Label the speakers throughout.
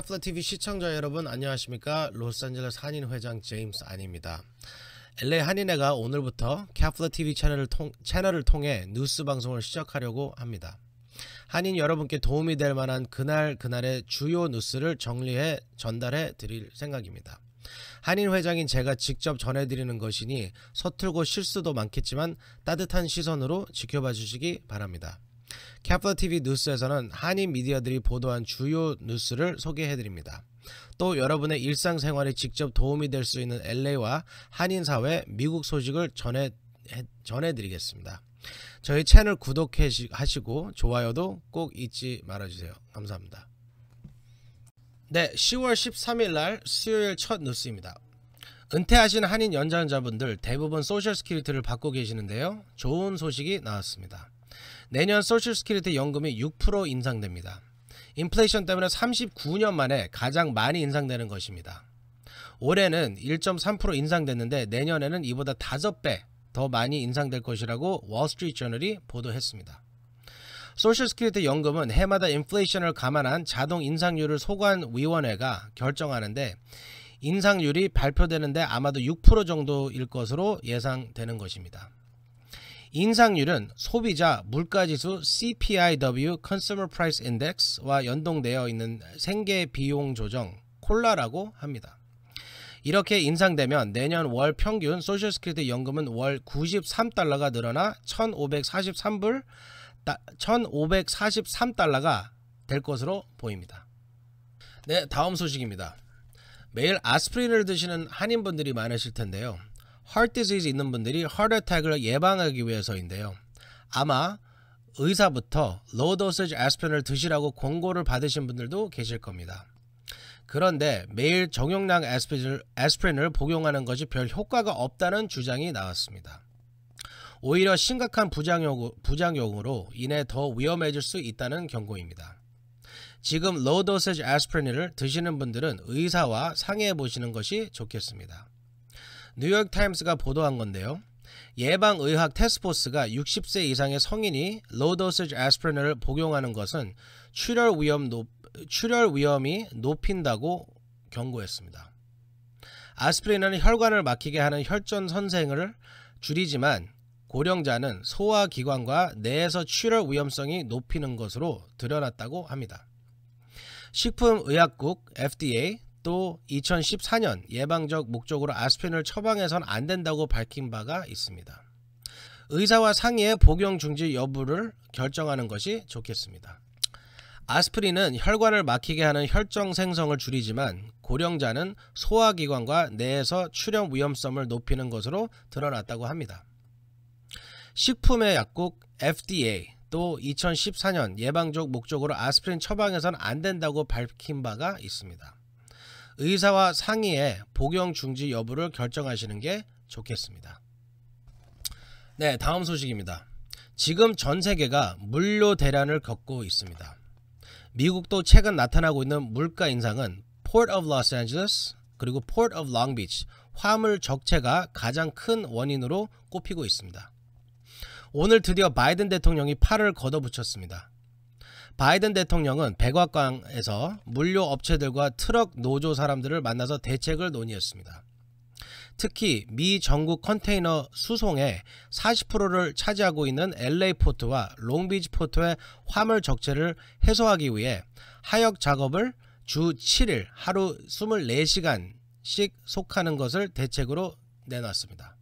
Speaker 1: 케플러 TV 시청자 여러분 안녕하십니까? 로스앤젤레스 한인 회장 제임스 안입니다. LA 한인회가 오늘부터 케플러 TV 채널을, 통, 채널을 통해 뉴스 방송을 시작하려고 합니다. 한인 여러분께 도움이 될 만한 그날 그날의 주요 뉴스를 정리해 전달해 드릴 생각입니다. 한인 회장인 제가 직접 전해드리는 것이니 서툴고 실수도 많겠지만 따뜻한 시선으로 지켜봐 주시기 바랍니다. 캐플러 TV 뉴스에서는 한인 미디어들이 보도한 주요 뉴스를 소개해드립니다. 또 여러분의 일상생활에 직접 도움이 될 수 있는 LA와 한인사회, 미국 소식을 전해, 전해드리겠습니다. 저희 채널 구독하시고 좋아요도 꼭 잊지 말아주세요. 감사합니다. 네, 10월 13일 날 수요일 첫 뉴스입니다. 은퇴하신 한인 연장자분들 대부분 소셜 스킬트를 받고 계시는데요. 좋은 소식이 나왔습니다. 내년 소셜스키리티 연금이 6% 인상됩니다. 인플레이션 때문에 39년 만에 가장 많이 인상되는 것입니다. 올해는 1.3% 인상됐는데 내년에는 이보다 5배 더 많이 인상될 것이라고 월스트리트저널이 보도했습니다. 소셜스키리티 연금은 해마다 인플레이션을 감안한 자동 인상률을 소관위원회가 결정하는데 인상률이 발표되는데 아마도 6% 정도일 것으로 예상되는 것입니다. 인상률은 소비자 물가지수 CPIW Consumer Price Index와 연동되어 있는 생계 비용 조정 콜라라고 합니다. 이렇게 인상되면 내년 월 평균 소셜스크리트 연금은 월 93달러가 늘어나 1543불 1543달러가 될 것으로 보입니다. 네, 다음 소식입니다. 매일 아스피린을 드시는 한인분들이 많으실 텐데요. heart disease 있는 분들이 heart attack을 예방하기 위해서인데요. 아마 의사부터 low dosage aspirin을 드시라고 권고를 받으신 분들도 계실 겁니다. 그런데 매일 적용량 에스피린을 복용하는 것이 별 효과가 없다는 주장이 나왔습니다. 오히려 심각한 부작용, 부작용으로 인해 더 위험해질 수 있다는 경고입니다. 지금 로도세지 아스피린을 드시는 분들은 의사와 상의해 보시는 것이 좋겠습니다. 뉴욕타임스가 보도한 건데요. 예방의학 테스포스가 60세 이상의 성인이 로도스즈 아스피린을 복용하는 것은 출혈 위험 높, 출혈 위험이 높인다고 경고했습니다. 아스피린은 혈관을 막히게 하는 혈전 선생을 줄이지만 고령자는 소화기관과 뇌에서 출혈 위험성이 높이는 것으로 드러났다고 합니다. 식품의약국 FDA 또 2014년 예방적 목적으로 아스피린을 처방해선 안 된다고 밝힌 바가 있습니다. 의사와 상의해 복용 중지 여부를 결정하는 것이 좋겠습니다. 아스피린은 혈관을 막히게 하는 혈정 생성을 줄이지만 고령자는 소화기관과 뇌에서 출현 위험성을 높이는 것으로 드러났다고 합니다. 식품의 약국 FDA 또 2014년 예방적 목적으로 아스피린 처방해선 안 된다고 밝힌 바가 있습니다. 의사와 상의해 복용 중지 여부를 결정하시는 게 좋겠습니다. 네, 다음 소식입니다. 지금 전 세계가 물류 대란을 겪고 있습니다. 미국도 최근 나타나고 있는 물가 인상은 Port of Los Angeles 그리고 Port of Long Beach 화물 적체가 가장 큰 원인으로 꼽히고 있습니다. 오늘 드디어 바이든 대통령이 팔을 걷어붙였습니다. 바이든 대통령은 백악관에서 물류 업체들과 트럭 노조 사람들을 만나서 대책을 논의했습니다. 특히 미 전국 컨테이너 수송의 40%를 차지하고 있는 LA 포트와 롱비지 포트의 화물 적재를 해소하기 위해 하역 작업을 주 7일 하루 24시간씩 속하는 것을 대책으로 내놨습니다.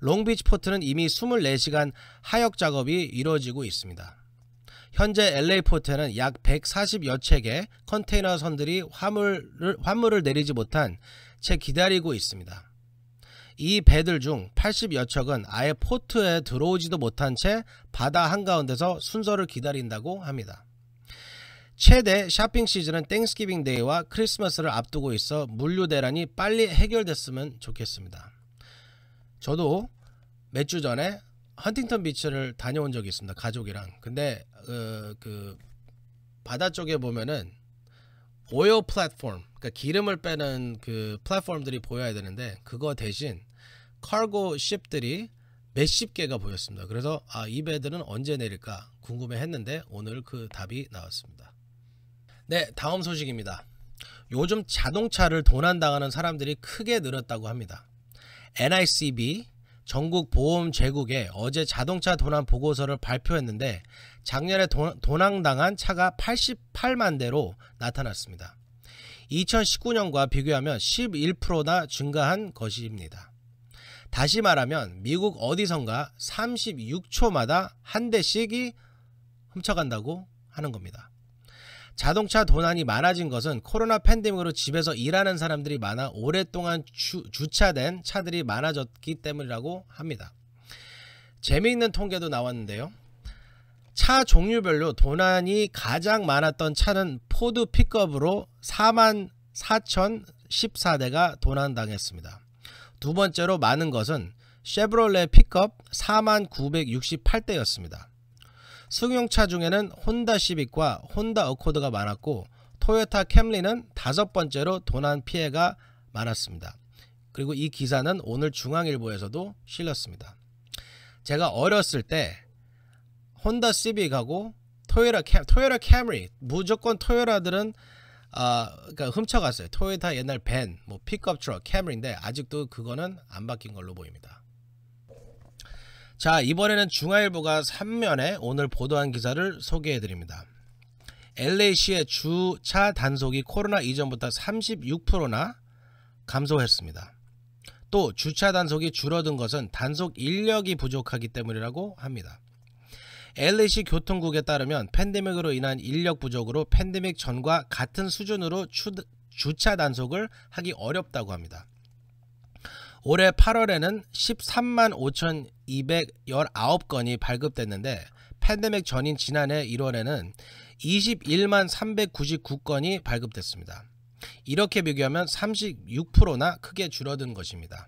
Speaker 1: 롱비치 포트는 이미 24시간 하역 작업이 이루어지고 있습니다. 현재 LA 포트는 에약 140여 척의 컨테이너 선들이 화물을, 화물을 내리지 못한 채 기다리고 있습니다. 이 배들 중 80여 척은 아예 포트에 들어오지도 못한 채 바다 한가운데서 순서를 기다린다고 합니다. 최대 쇼핑 시즌은 땡스기빙 데이와 크리스마스를 앞두고 있어 물류 대란이 빨리 해결됐으면 좋겠습니다. 저도 몇 주 전에 헌팅턴 비치를 다녀온 적이 있습니다. 가족이랑. 근데 어, 그 바다 쪽에 보면은 오일 플랫폼, 그러니까 기름을 빼는 그 플랫폼들이 보여야 되는데 그거 대신 카고 쉽들이 몇십 개가 보였습니다. 그래서 아, 이 배들은 언제 내릴까 궁금해했는데 오늘 그 답이 나왔습니다. 네, 다음 소식입니다. 요즘 자동차를 도난당하는 사람들이 크게 늘었다고 합니다. NICB, 전국 보험 제국에 어제 자동차 도난 보고서를 발표했는데 작년에 도난당한 차가 88만 대로 나타났습니다. 2019년과 비교하면 11%나 증가한 것입니다. 다시 말하면 미국 어디선가 36초마다 한 대씩이 훔쳐간다고 하는 겁니다. 자동차 도난이 많아진 것은 코로나 팬데믹으로 집에서 일하는 사람들이 많아 오랫동안 주, 주차된 차들이 많아졌기 때문이라고 합니다. 재미있는 통계도 나왔는데요. 차 종류별로 도난이 가장 많았던 차는 포드 픽업으로 4 4,014대가 도난당했습니다. 두 번째로 많은 것은 쉐브롤레 픽업 4만 968대였습니다. 승용차 중에는 혼다 시빅과 혼다 어코드가 많았고 토요타 캠리는 다섯 번째로 도난 피해가 많았습니다. 그리고 이 기사는 오늘 중앙일보에서도 실렸습니다. 제가 어렸을 때 혼다 시빅하고 토요라 캠 토요라 캠리 무조건 토요라들은 아 어, 그러니까 훔쳐갔어요. 토요타 옛날 벤, 뭐 픽업 트럭, 캠리인데 아직도 그거는 안 바뀐 걸로 보입니다. 자 이번에는 중화일보가 3면에 오늘 보도한 기사를 소개해드립니다. LA시의 주차 단속이 코로나 이전보다 36%나 감소했습니다. 또 주차 단속이 줄어든 것은 단속 인력이 부족하기 때문이라고 합니다. LA시 교통국에 따르면 팬데믹으로 인한 인력 부족으로 팬데믹 전과 같은 수준으로 추, 주차 단속을 하기 어렵다고 합니다. 올해 8월에는 13만 5,219건이 발급됐는데 팬데믹 전인 지난해 1월에는 21만 399건이 발급됐습니다. 이렇게 비교하면 36%나 크게 줄어든 것입니다.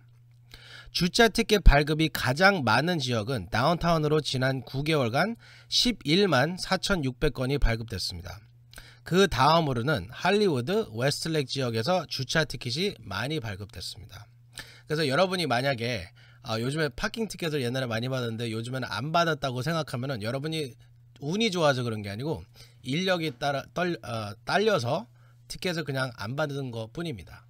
Speaker 1: 주차 티켓 발급이 가장 많은 지역은 다운타운으로 지난 9개월간 11만 4,600건이 발급됐습니다. 그 다음으로는 할리우드, 웨스트렉 지역에서 주차 티켓이 많이 발급됐습니다. 그래서 여러분이 만약에 아, 요즘에 파킹 티켓을 옛날에 많이 받았는데 요즘에는 안 받았다고 생각하면은 여러분이 운이 좋아서 그런 게 아니고 인력이 따라 떨, 어, 딸려서 티켓을 그냥 안 받은 것 뿐입니다.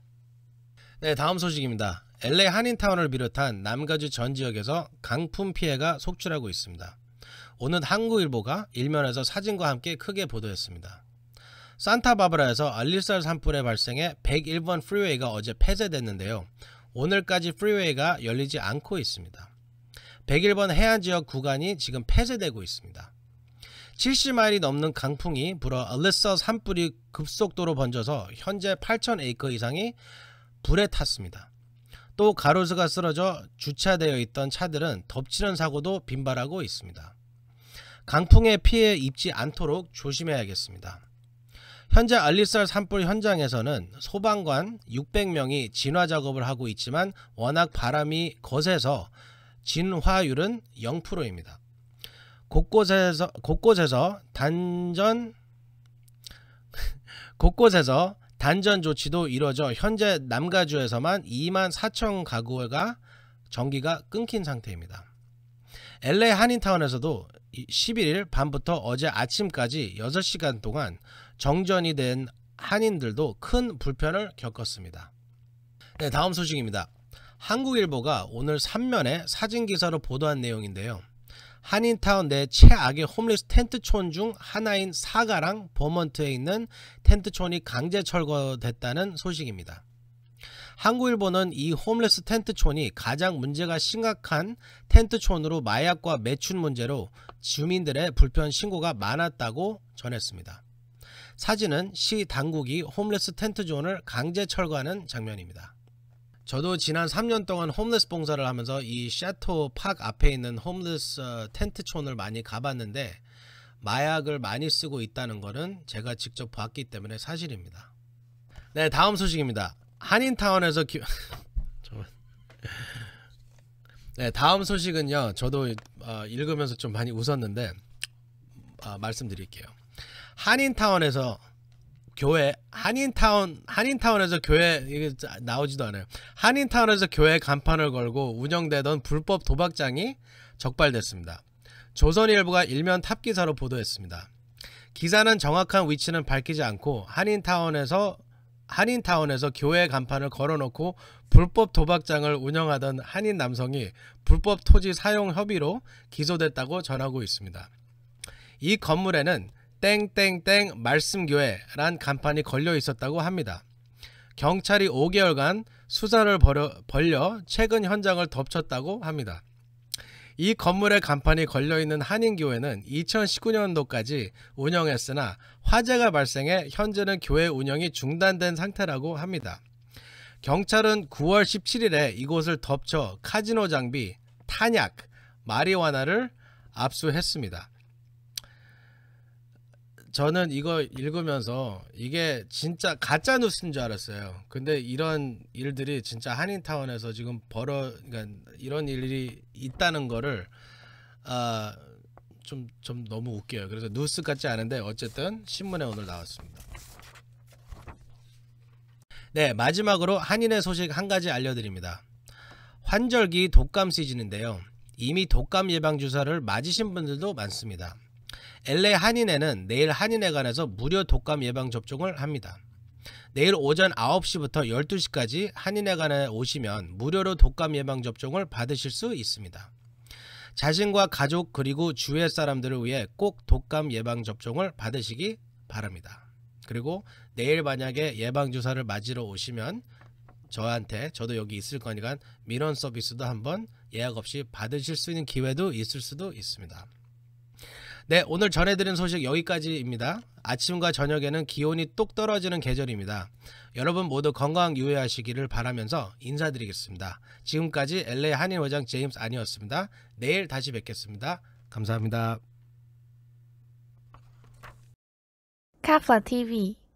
Speaker 1: 네, 다음 소식입니다. LA 한인타운을 비롯한 남가주 전 지역에서 강풍 피해가 속출하고 있습니다. 오늘 한국일보가 일면에서 사진과 함께 크게 보도했습니다. 산타바브라에서 알리살 산불의 발생해 101번 프리웨이가 어제 폐쇄됐는데요. 오늘까지 프리웨이가 열리지 않고 있습니다. 101번 해안지역 구간이 지금 폐쇄되고 있습니다. 70마일이 넘는 강풍이 불어 알레서 산불이 급속도로 번져서 현재 8 0에이커 이상이 불에 탔습니다. 또 가로수가 쓰러져 주차되어 있던 차들은 덮치는 사고도 빈발하고 있습니다. 강풍의 피해 입지 않도록 조심해야겠습니다. 현재 알리썰 산불 현장에서는 소방관 600명이 진화 작업을 하고 있지만 워낙 바람이 거세서 진화율은 0%입니다. 곳곳에서 곳곳에서 단전 곳곳에서 단전 조치도 이뤄져 현재 남가주에서만 2만 4천 가구가 전기가 끊긴 상태입니다. LA 한인타운에서도 11일 밤부터 어제 아침까지 6시간 동안 정전이 된 한인들도 큰 불편을 겪었습니다. 네, 다음 소식입니다. 한국일보가 오늘 3면에 사진 기사로 보도한 내용인데요. 한인타운 내 최악의 홈리스 텐트촌 중 하나인 사가랑 버먼트에 있는 텐트촌이 강제 철거됐다는 소식입니다. 한국일보는 이 홈레스 텐트촌이 가장 문제가 심각한 텐트촌으로 마약과 매춘 문제로 주민들의 불편 신고가 많았다고 전했습니다. 사진은 시 당국이 홈레스 텐트존을 강제 철거하는 장면입니다. 저도 지난 3년 동안 홈레스 봉사를 하면서 이 샤토 팍 앞에 있는 홈레스 어, 텐트촌을 많이 가봤는데 마약을 많이 쓰고 있다는 것은 제가 직접 봤기 때문에 사실입니다. 네, 다음 소식입니다. 한인타운에서 기... 네, 다음 소식은요. 저도 어, 읽으면서 좀 많이 웃었는데 어, 말씀드릴게요. 한인타운에서 교회 한인타운 한인타운에서 교회 이게 나오지도 않아요. 한인타운에서 교회 간판을 걸고 운영되던 불법 도박장이 적발됐습니다. 조선일보가 일면 탑기사로 보도했습니다. 기사는 정확한 위치는 밝히지 않고 한인타운에서 한인타운에서 교회 간판을 걸어놓고 불법 도박장을 운영하던 한인 남성이 불법 토지 사용 협의로 기소됐다고 전하고 있습니다. 이 건물에는 땡땡땡 말씀교회란 간판이 걸려 있었다고 합니다. 경찰이 5개월간 수사를 벌여, 최근 현장을 덮쳤다고 합니다. 이 건물의 간판이 걸려있는 한인교회는 2019년도까지 운영했으나 화재가 발생해 현재는 교회 운영이 중단된 상태라고 합니다. 경찰은 9월 17일에 이곳을 덮쳐 카지노 장비, 탄약, 마리화나를 압수했습니다. 저는 이거 읽으면서 이게 진짜 가짜 뉴스인 줄 알았어요. 근데 이런 일들이 진짜 한인타운에서 지금 벌어 그러니까 이런 일이 있다는 거를 아좀좀 너무 웃겨요. 그래서 뉴스 같지 않은데 어쨌든 신문에 오늘 나왔습니다. 네, 마지막으로 한인의 소식 한 가지 알려드립니다. 환절기 독감 시즌인데요. 이미 독감 예방 주사를 맞으신 분들도 많습니다. LA 한인회는 내일 한인회관에서 무료 독감 예방 접종을 합니다. 내일 오전 9시부터 12시까지 한인회관에 오시면 무료로 독감 예방 접종을 받으실 수 있습니다. 자신과 가족 그리고 주위 의 사람들을 위해 꼭 독감 예방 접종을 받으시기 바랍니다. 그리고 내일 만약에 예방 주사를 맞으러 오시면 저한테 저도 여기 있을 거니까 민원 서비스도 한번 예약 없이 받으실 수 있는 기회도 있을 수도 있습니다. 네, 오늘 전해드린 소식 여기까지입니다. 아침과 저녁에는 기온이 똑 떨어지는 계절입니다. 여러분 모두 건강 유의하시기를 바라면서 인사드리겠습니다. 지금까지 LA 한인회장 제임스 아니었습니다. 내일 다시 뵙겠습니다. 감사합니다. 카플 TV